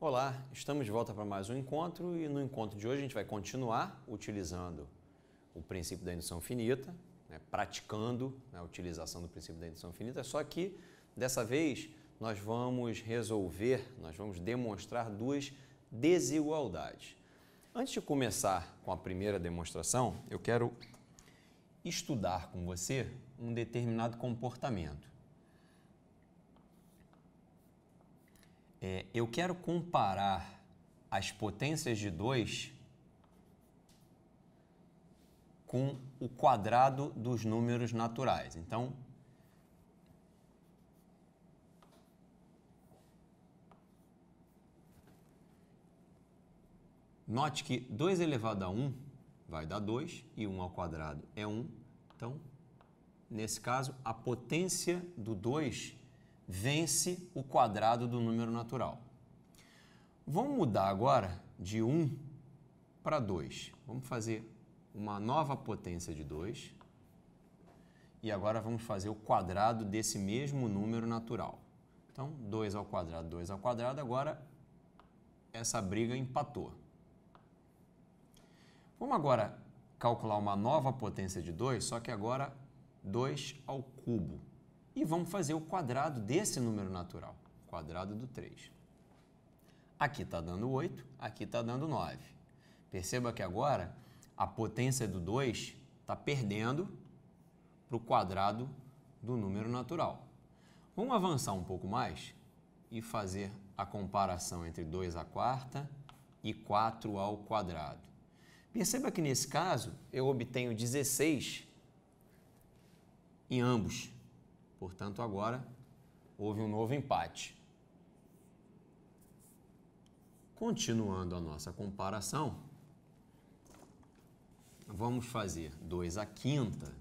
Olá, estamos de volta para mais um encontro e no encontro de hoje a gente vai continuar utilizando o princípio da indução finita, né, praticando né, a utilização do princípio da indução finita, só que dessa vez nós vamos resolver, nós vamos demonstrar duas desigualdades. Antes de começar com a primeira demonstração, eu quero estudar com você um determinado comportamento. É, eu quero comparar as potências de 2 com o quadrado dos números naturais. Então, note que 2 elevado a 1 vai dar 2 e 1 ao quadrado é 1. Então, nesse caso, a potência do 2 vence o quadrado do número natural. Vamos mudar agora de 1 para 2. Vamos fazer uma nova potência de 2. E agora vamos fazer o quadrado desse mesmo número natural. Então, 2 ao quadrado, 2 ao quadrado, agora essa briga empatou. Vamos agora calcular uma nova potência de 2, só que agora 2 ao cubo e vamos fazer o quadrado desse número natural, quadrado do 3. Aqui está dando 8, aqui está dando 9. Perceba que agora a potência do 2 está perdendo para o quadrado do número natural. Vamos avançar um pouco mais e fazer a comparação entre 2 à quarta e 4 ao quadrado. Perceba que nesse caso eu obtenho 16 em ambos Portanto, agora houve um novo empate. Continuando a nossa comparação, vamos fazer 2 à quinta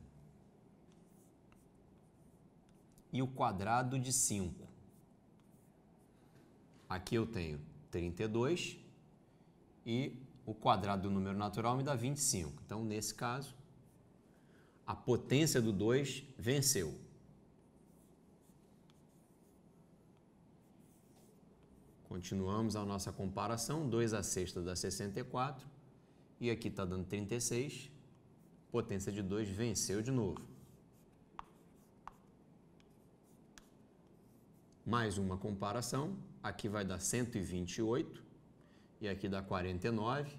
e o quadrado de 5. Aqui eu tenho 32 e o quadrado do número natural me dá 25. Então, nesse caso, a potência do 2 venceu. Continuamos a nossa comparação, 2 a sexta dá 64, e aqui está dando 36, potência de 2 venceu de novo. Mais uma comparação, aqui vai dar 128, e aqui dá 49,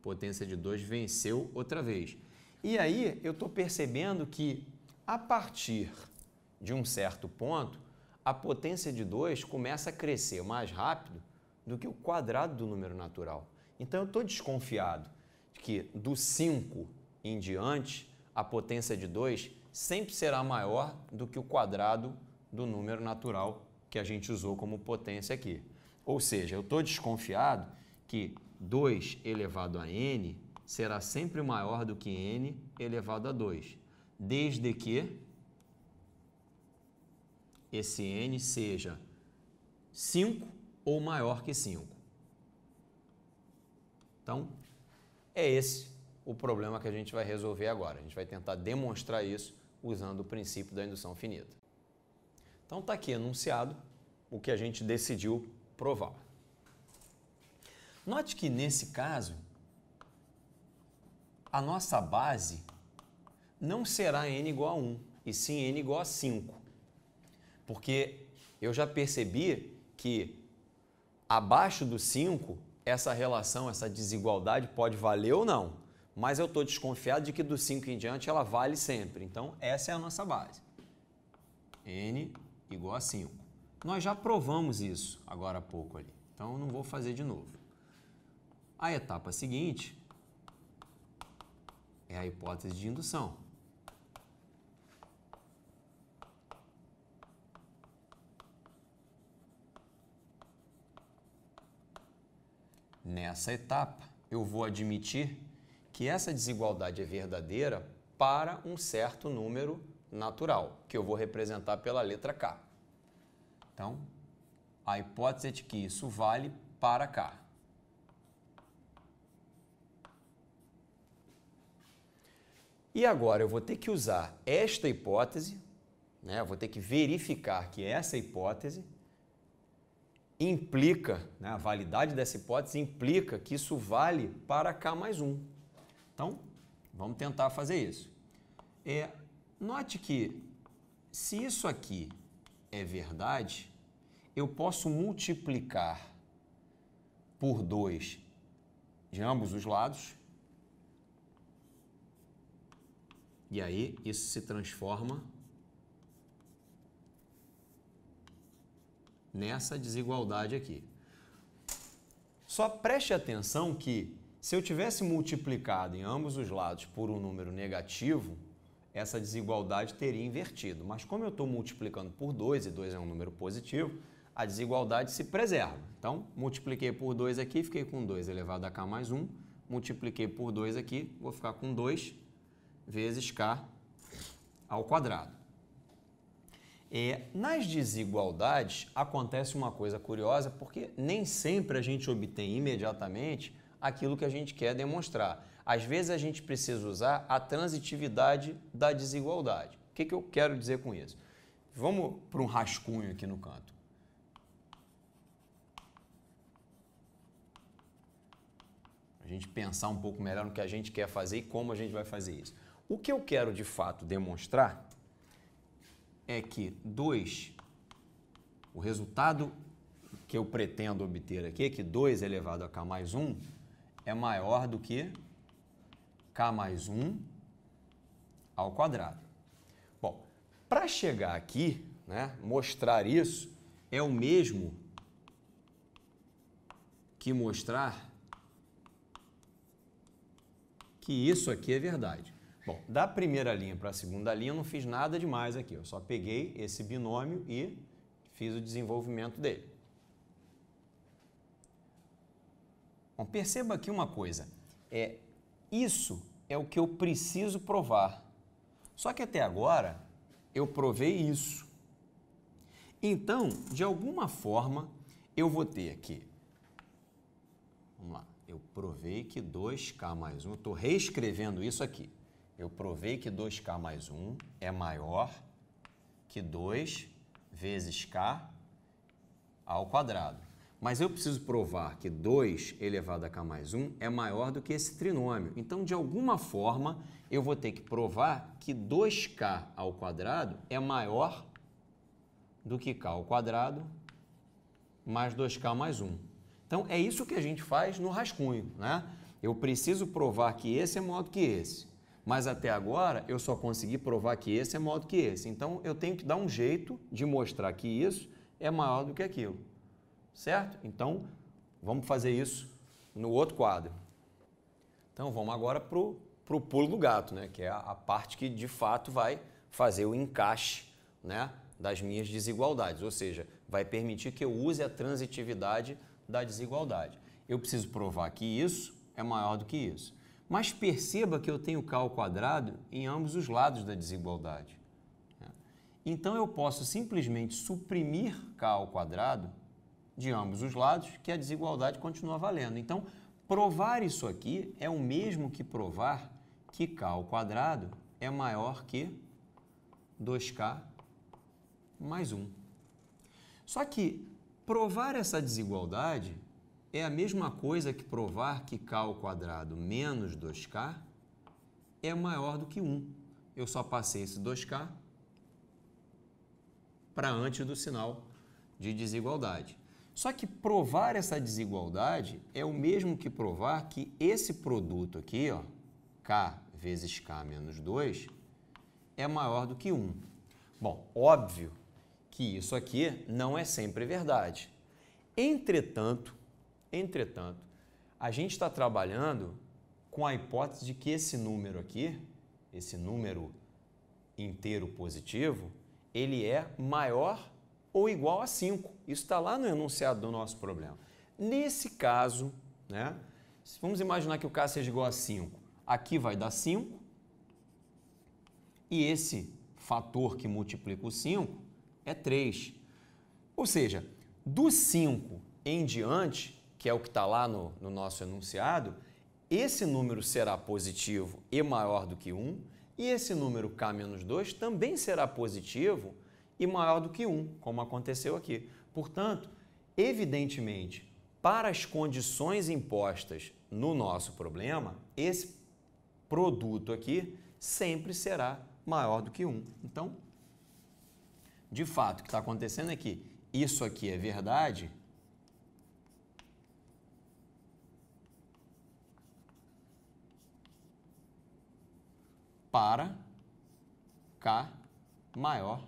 potência de 2 venceu outra vez. E aí eu estou percebendo que a partir de um certo ponto, a potência de 2 começa a crescer mais rápido do que o quadrado do número natural. Então eu estou desconfiado de que do 5 em diante, a potência de 2 sempre será maior do que o quadrado do número natural que a gente usou como potência aqui. Ou seja, eu estou desconfiado que 2 elevado a n será sempre maior do que n elevado a 2, desde que esse n seja 5 ou maior que 5. Então, é esse o problema que a gente vai resolver agora. A gente vai tentar demonstrar isso usando o princípio da indução finita. Então, está aqui enunciado o que a gente decidiu provar. Note que nesse caso, a nossa base não será n igual a 1, e sim n igual a 5. Porque eu já percebi que abaixo do 5, essa relação, essa desigualdade pode valer ou não. Mas eu estou desconfiado de que do 5 em diante ela vale sempre. Então, essa é a nossa base. N igual a 5. Nós já provamos isso agora há pouco ali. Então, eu não vou fazer de novo. A etapa seguinte é a hipótese de indução. Nessa etapa, eu vou admitir que essa desigualdade é verdadeira para um certo número natural, que eu vou representar pela letra K. Então, a hipótese é de que isso vale para K. E agora eu vou ter que usar esta hipótese, né? vou ter que verificar que essa hipótese implica, né, a validade dessa hipótese implica que isso vale para K mais 1. Então, vamos tentar fazer isso. É, note que se isso aqui é verdade, eu posso multiplicar por 2 de ambos os lados. E aí isso se transforma nessa desigualdade aqui. Só preste atenção que se eu tivesse multiplicado em ambos os lados por um número negativo, essa desigualdade teria invertido. Mas como eu estou multiplicando por 2 e 2 é um número positivo, a desigualdade se preserva. Então, multipliquei por 2 aqui, fiquei com 2 elevado a k mais 1. Multipliquei por 2 aqui, vou ficar com 2 vezes k ao quadrado. É, nas desigualdades acontece uma coisa curiosa, porque nem sempre a gente obtém imediatamente aquilo que a gente quer demonstrar. Às vezes a gente precisa usar a transitividade da desigualdade. O que, que eu quero dizer com isso? Vamos para um rascunho aqui no canto. A gente pensar um pouco melhor no que a gente quer fazer e como a gente vai fazer isso. O que eu quero de fato demonstrar é que 2, o resultado que eu pretendo obter aqui, é que 2 elevado a k mais 1 é maior do que k mais 1 ao quadrado. Bom, para chegar aqui, né, mostrar isso é o mesmo que mostrar que isso aqui é verdade. Bom, da primeira linha para a segunda linha, eu não fiz nada demais aqui. Eu só peguei esse binômio e fiz o desenvolvimento dele. Bom, perceba aqui uma coisa. É, isso é o que eu preciso provar. Só que até agora eu provei isso. Então, de alguma forma, eu vou ter aqui. Vamos lá. Eu provei que 2K mais 1, um, estou reescrevendo isso aqui eu provei que 2K mais 1 é maior que 2 vezes K ao quadrado. Mas eu preciso provar que 2 elevado a K mais 1 é maior do que esse trinômio. Então, de alguma forma, eu vou ter que provar que 2K ao quadrado é maior do que K ao quadrado mais 2K mais 1. Então, é isso que a gente faz no rascunho, né? Eu preciso provar que esse é maior do que esse. Mas até agora eu só consegui provar que esse é maior do que esse. Então eu tenho que dar um jeito de mostrar que isso é maior do que aquilo. Certo? Então vamos fazer isso no outro quadro. Então vamos agora para o pulo do gato, né? que é a, a parte que de fato vai fazer o encaixe né? das minhas desigualdades, ou seja, vai permitir que eu use a transitividade da desigualdade. Eu preciso provar que isso é maior do que isso mas perceba que eu tenho k ao quadrado em ambos os lados da desigualdade. Então eu posso simplesmente suprimir k ao quadrado de ambos os lados, que a desigualdade continua valendo. Então, provar isso aqui é o mesmo que provar que k ao quadrado é maior que 2k mais 1. Só que provar essa desigualdade é a mesma coisa que provar que k ao quadrado menos 2k é maior do que 1. Eu só passei esse 2k para antes do sinal de desigualdade. Só que provar essa desigualdade é o mesmo que provar que esse produto aqui, ó, k vezes k menos 2, é maior do que 1. Bom, óbvio que isso aqui não é sempre verdade. Entretanto, Entretanto, a gente está trabalhando com a hipótese de que esse número aqui, esse número inteiro positivo, ele é maior ou igual a 5. Isso está lá no enunciado do nosso problema. Nesse caso, né, vamos imaginar que o caso seja igual a 5. Aqui vai dar 5 e esse fator que multiplica o 5 é 3. Ou seja, do 5 em diante, que é o que está lá no, no nosso enunciado, esse número será positivo e maior do que 1, e esse número k menos 2 também será positivo e maior do que 1, como aconteceu aqui. Portanto, evidentemente, para as condições impostas no nosso problema, esse produto aqui sempre será maior do que 1. Então, de fato, o que está acontecendo é que isso aqui é verdade para K maior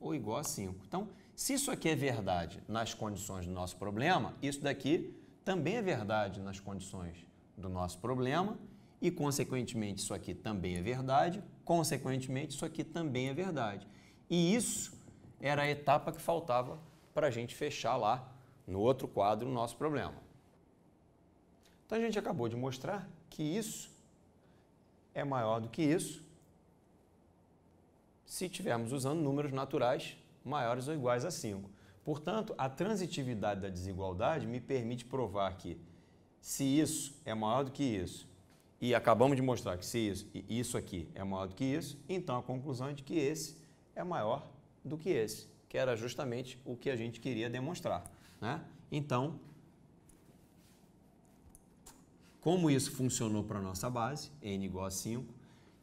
ou igual a 5. Então, se isso aqui é verdade nas condições do nosso problema, isso daqui também é verdade nas condições do nosso problema e, consequentemente, isso aqui também é verdade, consequentemente, isso aqui também é verdade. E isso era a etapa que faltava para a gente fechar lá no outro quadro o nosso problema. Então, a gente acabou de mostrar que isso é maior do que isso se estivermos usando números naturais maiores ou iguais a 5. Portanto, a transitividade da desigualdade me permite provar que se isso é maior do que isso, e acabamos de mostrar que se isso, isso aqui é maior do que isso, então a conclusão é de que esse é maior do que esse, que era justamente o que a gente queria demonstrar. Né? Então, como isso funcionou para a nossa base, n igual a 5,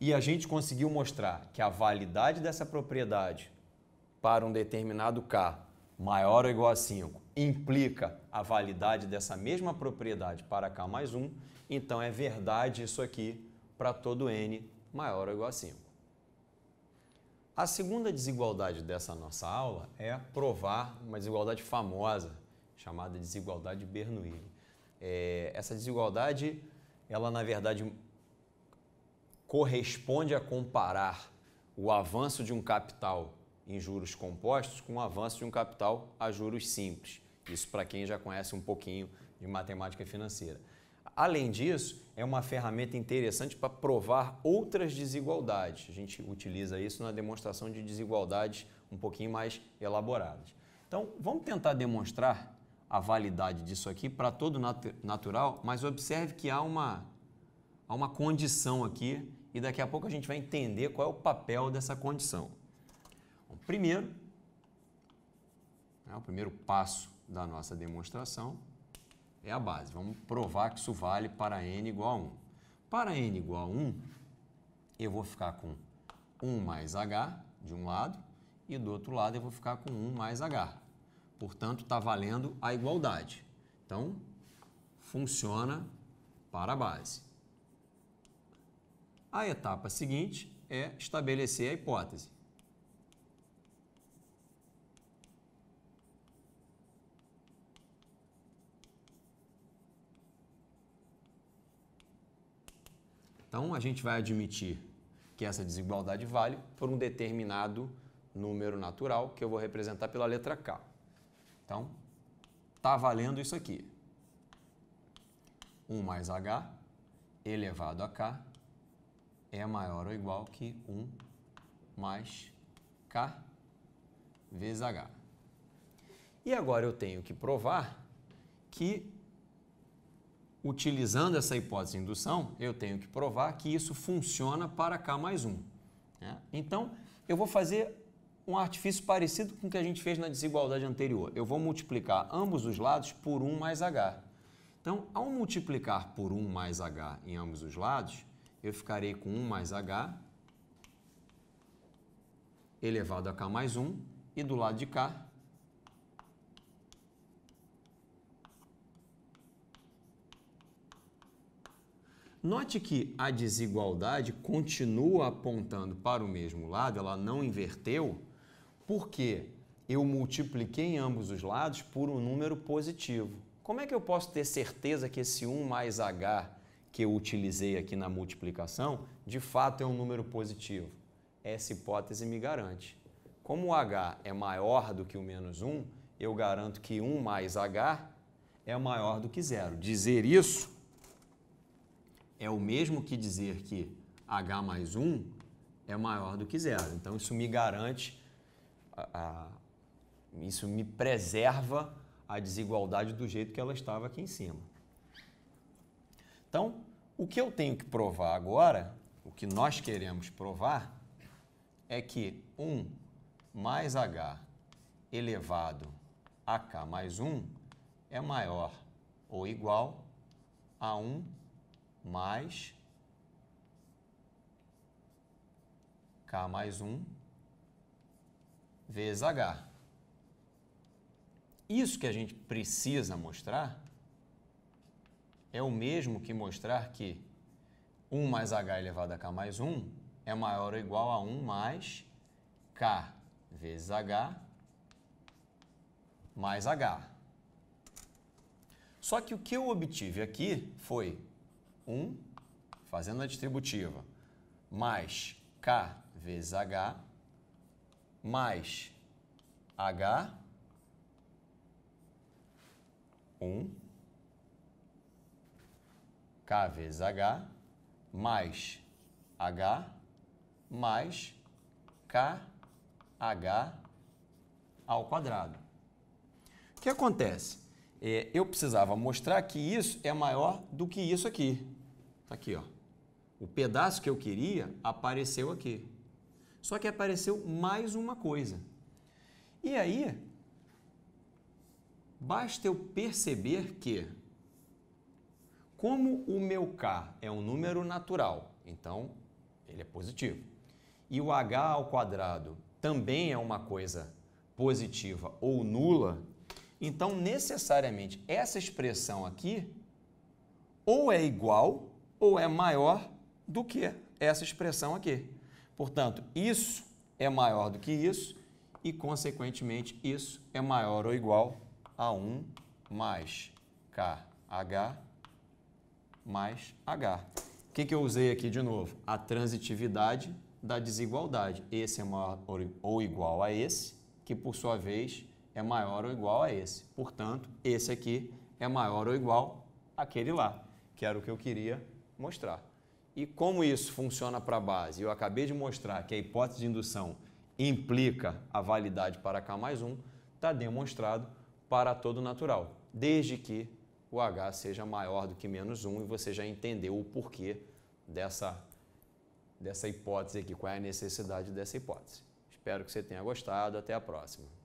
e a gente conseguiu mostrar que a validade dessa propriedade para um determinado K maior ou igual a 5 implica a validade dessa mesma propriedade para K mais 1, então é verdade isso aqui para todo N maior ou igual a 5. A segunda desigualdade dessa nossa aula é provar uma desigualdade famosa, chamada desigualdade Bernoulli. É, essa desigualdade, ela na verdade corresponde a comparar o avanço de um capital em juros compostos com o avanço de um capital a juros simples. Isso para quem já conhece um pouquinho de matemática financeira. Além disso, é uma ferramenta interessante para provar outras desigualdades. A gente utiliza isso na demonstração de desigualdades um pouquinho mais elaboradas. Então, vamos tentar demonstrar a validade disso aqui para todo nat natural, mas observe que há uma, há uma condição aqui e daqui a pouco a gente vai entender qual é o papel dessa condição. Bom, primeiro, né, o primeiro passo da nossa demonstração é a base. Vamos provar que isso vale para n igual a 1. Para n igual a 1, eu vou ficar com 1 mais h de um lado e do outro lado eu vou ficar com 1 mais h. Portanto, está valendo a igualdade. Então, funciona para a base. A etapa seguinte é estabelecer a hipótese. Então, a gente vai admitir que essa desigualdade vale por um determinado número natural, que eu vou representar pela letra K. Então, está valendo isso aqui. 1 mais H elevado a K é maior ou igual que 1 mais K vezes H. E agora eu tenho que provar que, utilizando essa hipótese de indução, eu tenho que provar que isso funciona para K mais 1. Né? Então, eu vou fazer um artifício parecido com o que a gente fez na desigualdade anterior. Eu vou multiplicar ambos os lados por 1 mais h. Então, ao multiplicar por 1 mais h em ambos os lados, eu ficarei com 1 mais h elevado a k mais 1 e do lado de cá Note que a desigualdade continua apontando para o mesmo lado, ela não inverteu, porque eu multipliquei em ambos os lados por um número positivo. Como é que eu posso ter certeza que esse 1 mais h que eu utilizei aqui na multiplicação, de fato é um número positivo? Essa hipótese me garante. Como o h é maior do que o menos 1, eu garanto que 1 mais h é maior do que zero. Dizer isso é o mesmo que dizer que h mais 1 é maior do que zero. Então, isso me garante, a, a, isso me preserva a desigualdade do jeito que ela estava aqui em cima. Então, o que eu tenho que provar agora, o que nós queremos provar, é que 1 mais h elevado a k mais 1 é maior ou igual a 1 mais k mais 1 vezes h. Isso que a gente precisa mostrar é o mesmo que mostrar que 1 mais h elevado a k mais 1 é maior ou igual a 1 mais k vezes h mais h. Só que o que eu obtive aqui foi 1, fazendo a distributiva, mais k vezes h, mais h, 1, K vezes H mais H mais KH ao quadrado. O que acontece? É, eu precisava mostrar que isso é maior do que isso aqui. Tá aqui, ó. O pedaço que eu queria apareceu aqui. Só que apareceu mais uma coisa. E aí, basta eu perceber que como o meu K é um número natural, então ele é positivo. E o H ao quadrado também é uma coisa positiva ou nula, então necessariamente essa expressão aqui ou é igual ou é maior do que essa expressão aqui. Portanto, isso é maior do que isso e, consequentemente, isso é maior ou igual a 1 mais kh mais H. O que, que eu usei aqui de novo? A transitividade da desigualdade. Esse é maior ou igual a esse, que por sua vez é maior ou igual a esse. Portanto, esse aqui é maior ou igual àquele lá, que era o que eu queria mostrar. E como isso funciona para a base? Eu acabei de mostrar que a hipótese de indução implica a validade para K mais 1, está demonstrado para todo natural, desde que o H seja maior do que menos 1 e você já entendeu o porquê dessa, dessa hipótese aqui, qual é a necessidade dessa hipótese. Espero que você tenha gostado. Até a próxima.